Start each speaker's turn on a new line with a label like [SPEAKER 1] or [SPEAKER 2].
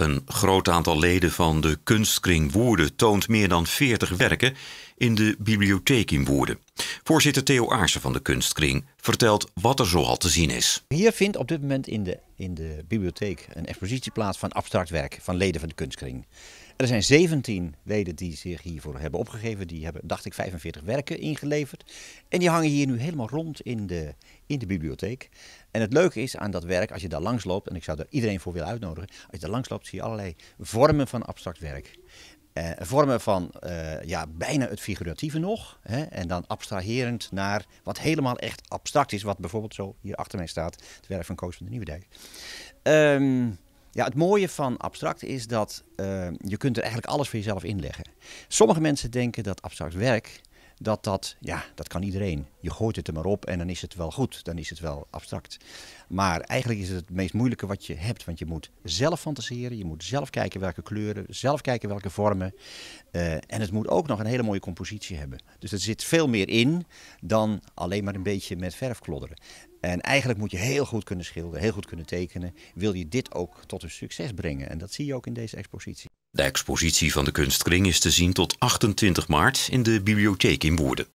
[SPEAKER 1] Een groot aantal leden van de Kunstkring Woerden toont meer dan 40 werken in de bibliotheek in Woerden. Voorzitter Theo Aarsen van de Kunstkring vertelt wat er zoal te zien is.
[SPEAKER 2] Hier vindt op dit moment in de, in de bibliotheek een expositie plaats van abstract werk van leden van de Kunstkring. Er zijn 17 leden die zich hiervoor hebben opgegeven. Die hebben, dacht ik, 45 werken ingeleverd. En die hangen hier nu helemaal rond in de, in de bibliotheek. En het leuke is aan dat werk, als je daar langs loopt, en ik zou daar iedereen voor willen uitnodigen, als je daar langs loopt, zie je allerlei vormen van abstract werk eh, vormen van eh, ja, bijna het figuratieve nog. Hè, en dan abstraherend naar wat helemaal echt abstract is. Wat bijvoorbeeld zo hier achter mij staat. Het werk van Koos van de Nieuwe Um, ehm, ja, het mooie van abstract is dat eh, je kunt er eigenlijk alles voor jezelf inleggen. Sommige mensen denken dat abstract werk dat dat, ja, dat kan iedereen. Je gooit het er maar op en dan is het wel goed, dan is het wel abstract. Maar eigenlijk is het het meest moeilijke wat je hebt, want je moet zelf fantaseren, je moet zelf kijken welke kleuren, zelf kijken welke vormen. Eh, en het moet ook nog een hele mooie compositie hebben. Dus er zit veel meer in dan alleen maar een beetje met verf klodderen. En eigenlijk moet je heel goed kunnen schilderen, heel goed kunnen tekenen. Wil je dit ook tot een succes brengen? En dat zie je ook in deze expositie.
[SPEAKER 1] De expositie van de kunstkring is te zien tot 28 maart in de bibliotheek in Woerden.